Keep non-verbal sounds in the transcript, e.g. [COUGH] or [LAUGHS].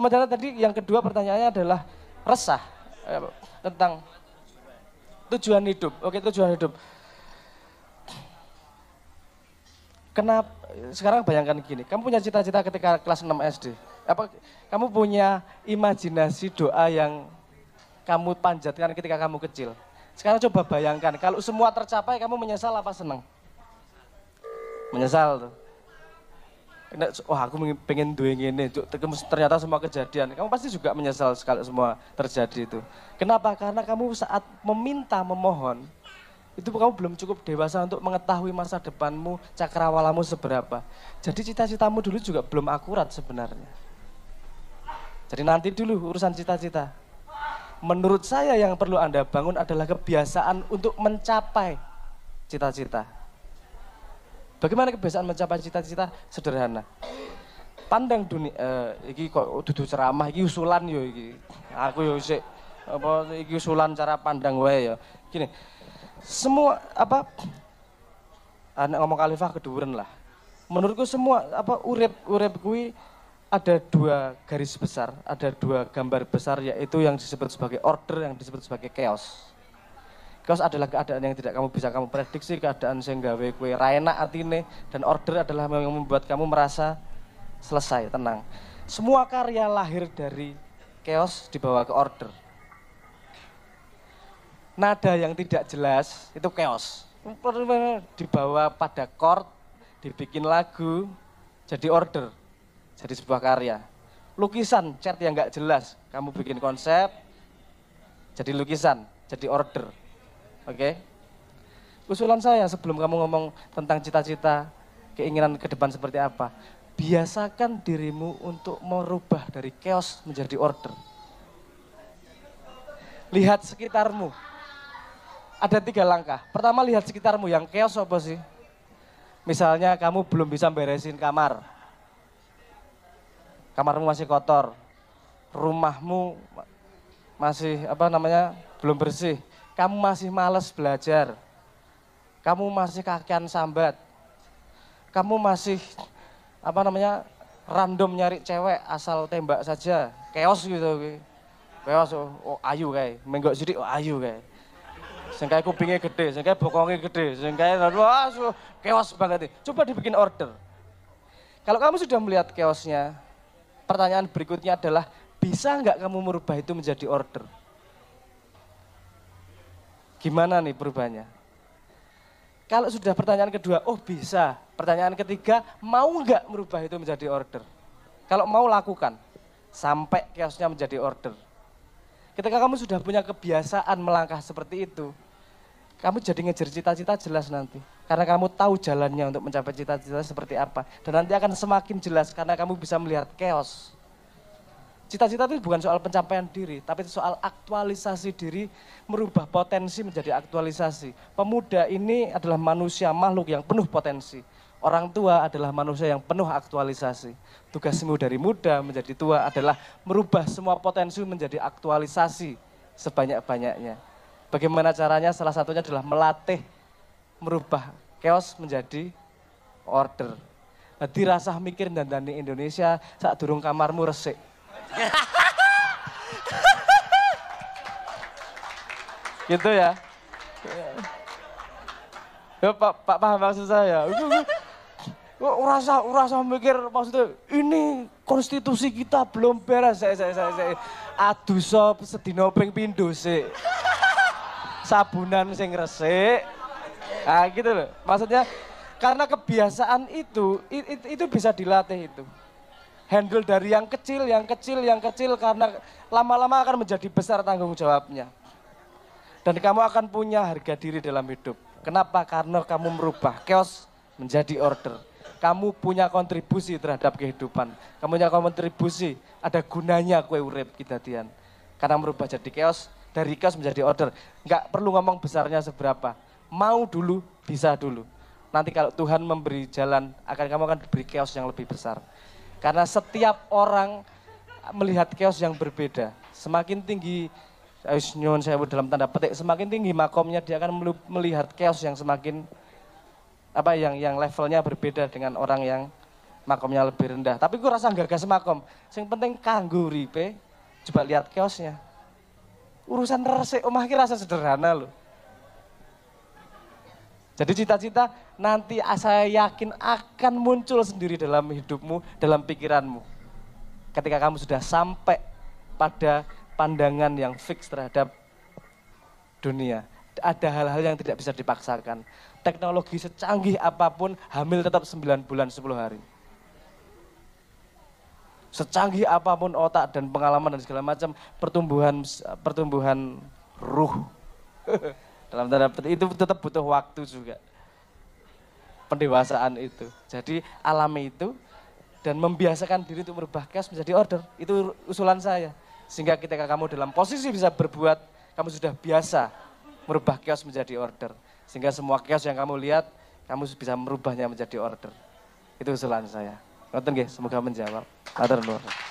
Kemudian tadi yang kedua pertanyaannya adalah resah eh, tentang tujuan hidup. Oke, tujuan hidup. Kenapa sekarang bayangkan gini, kamu punya cita-cita ketika kelas 6 SD. Apa kamu punya imajinasi doa yang kamu panjatkan ketika kamu kecil? Sekarang coba bayangkan kalau semua tercapai kamu menyesal apa senang? Menyesal tuh nek wah aku pengen duwe ngene ternyata semua kejadian kamu pasti juga menyesal sekali semua terjadi itu kenapa karena kamu saat meminta memohon itu kamu belum cukup dewasa untuk mengetahui masa depanmu cakrawalamu seberapa jadi cita-citamu dulu juga belum akurat sebenarnya jadi nanti dulu urusan cita-cita menurut saya yang perlu anda bangun adalah kebiasaan untuk mencapai cita-cita Bagaimana kebiasaan mencapai cita-cita sederhana? Pandang dunia eh, ini kok duduk ceramah ini usulan yo ini. Aku yo sih, apa ini usulan cara pandang gue ya. Gini. Semua apa anak ah, ngomong khalifah keduren lah. Menurutku semua apa urep urep gue ada dua garis besar, ada dua gambar besar yaitu yang disebut sebagai order, yang disebut sebagai chaos. Kaos adalah keadaan yang tidak kamu bisa kamu prediksi, keadaan sehingga gawe kue raenak artine dan order adalah yang membuat kamu merasa selesai, tenang. Semua karya lahir dari chaos dibawa ke order. Nada yang tidak jelas itu chaos. Dibawa pada chord, dibikin lagu, jadi order, jadi sebuah karya. Lukisan, cat yang nggak jelas, kamu bikin konsep, jadi lukisan, jadi order Oke. Okay? Usulan saya sebelum kamu ngomong tentang cita-cita, keinginan ke depan seperti apa, biasakan dirimu untuk merubah dari chaos menjadi order. Lihat sekitarmu. Ada tiga langkah. Pertama lihat sekitarmu yang chaos apa sih? Misalnya kamu belum bisa beresin kamar. Kamarmu masih kotor. Rumahmu masih apa namanya? belum bersih kamu masih males belajar, kamu masih kakian sambat, kamu masih apa namanya random nyari cewek asal tembak saja, keos gitu, keos, oh, oh ayu kayak, menggok jadi oh ayu kayak. Sengkai kupingnya gede, sengkai bokongnya gede, sengkai wah so, keos banget nih. Coba dibikin order. Kalau kamu sudah melihat keosnya, pertanyaan berikutnya adalah bisa nggak kamu merubah itu menjadi order? Gimana nih perubahannya? Kalau sudah pertanyaan kedua, oh bisa. Pertanyaan ketiga, mau nggak merubah itu menjadi order? Kalau mau lakukan, sampai kiosnya menjadi order. Ketika kamu sudah punya kebiasaan melangkah seperti itu, kamu jadi ngejar cita-cita jelas nanti. Karena kamu tahu jalannya untuk mencapai cita-cita seperti apa. Dan nanti akan semakin jelas karena kamu bisa melihat chaos. Cita-cita itu bukan soal pencapaian diri, tapi soal aktualisasi diri, merubah potensi menjadi aktualisasi. Pemuda ini adalah manusia makhluk yang penuh potensi. Orang tua adalah manusia yang penuh aktualisasi. Tugasmu dari muda menjadi tua adalah merubah semua potensi menjadi aktualisasi sebanyak-banyaknya. Bagaimana caranya? Salah satunya adalah melatih merubah chaos menjadi order. Jadi rasah mikir dan dani Indonesia saat durung kamarmu resik gitu ya. Ya Pak, Pak paham maksud saya. rasa rasa mikir maksudnya ini konstitusi kita belum beres. Saya, saya, saya, saya. Aduh sop sedino ping pindo sih. Sabunan sing resik. ah gitu loh. Maksudnya karena kebiasaan itu, itu bisa dilatih itu handle dari yang kecil, yang kecil, yang kecil karena lama-lama akan menjadi besar tanggung jawabnya. Dan kamu akan punya harga diri dalam hidup. Kenapa? Karena kamu merubah chaos menjadi order. Kamu punya kontribusi terhadap kehidupan. Kamu punya kontribusi, ada gunanya kue urip kita Dian. Karena merubah jadi chaos, dari chaos menjadi order. Nggak perlu ngomong besarnya seberapa. Mau dulu, bisa dulu. Nanti kalau Tuhan memberi jalan, akan kamu akan diberi chaos yang lebih besar. Karena setiap orang melihat chaos yang berbeda. Semakin tinggi eh, nyun saya dalam tanda petik semakin tinggi makomnya dia akan melihat chaos yang semakin apa yang yang levelnya berbeda dengan orang yang makomnya lebih rendah. Tapi gue rasa gagas semakom. Yang penting kanggu ripe coba lihat chaosnya. Urusan resik omah kira rasa sederhana loh. Jadi cita-cita nanti saya yakin akan muncul sendiri dalam hidupmu, dalam pikiranmu. Ketika kamu sudah sampai pada pandangan yang fix terhadap dunia. Ada hal-hal yang tidak bisa dipaksakan. Teknologi secanggih apapun, hamil tetap 9 bulan 10 hari. Secanggih apapun otak dan pengalaman dan segala macam, pertumbuhan pertumbuhan ruh [LAUGHS] Dalam tanda petik itu tetap butuh waktu juga. Pendewasaan itu. Jadi alami itu dan membiasakan diri untuk merubah cash menjadi order. Itu usulan saya. Sehingga ketika kamu dalam posisi bisa berbuat, kamu sudah biasa merubah chaos menjadi order. Sehingga semua chaos yang kamu lihat, kamu bisa merubahnya menjadi order. Itu usulan saya. nonton semoga menjawab. Matur nur